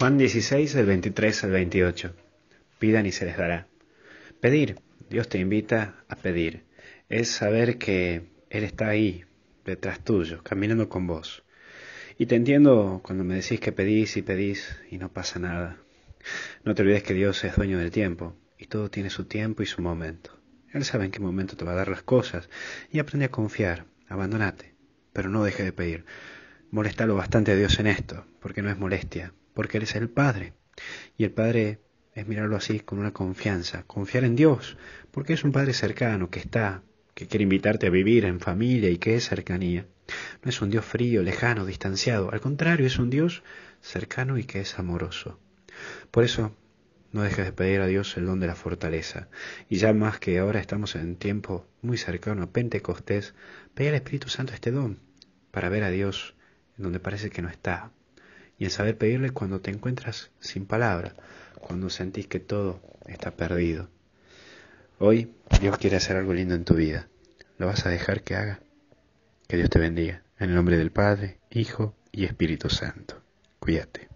Juan 16, el 23 al 28. Pidan y se les dará. Pedir. Dios te invita a pedir. Es saber que Él está ahí, detrás tuyo, caminando con vos. Y te entiendo cuando me decís que pedís y pedís y no pasa nada. No te olvides que Dios es dueño del tiempo y todo tiene su tiempo y su momento. Él sabe en qué momento te va a dar las cosas y aprende a confiar, abandonate, pero no deje de pedir. Molestalo bastante a Dios en esto, porque no es molestia, porque eres el Padre. Y el Padre es mirarlo así con una confianza, confiar en Dios, porque es un Padre cercano, que está, que quiere invitarte a vivir en familia y que es cercanía. No es un Dios frío, lejano, distanciado, al contrario, es un Dios cercano y que es amoroso. Por eso, no dejes de pedir a Dios el don de la fortaleza. Y ya más que ahora estamos en tiempo muy cercano a Pentecostés, pedir al Espíritu Santo este don para ver a Dios en donde parece que no está, y el saber pedirle cuando te encuentras sin palabra, cuando sentís que todo está perdido. Hoy Dios quiere hacer algo lindo en tu vida. ¿Lo vas a dejar que haga? Que Dios te bendiga. En el nombre del Padre, Hijo y Espíritu Santo. Cuídate.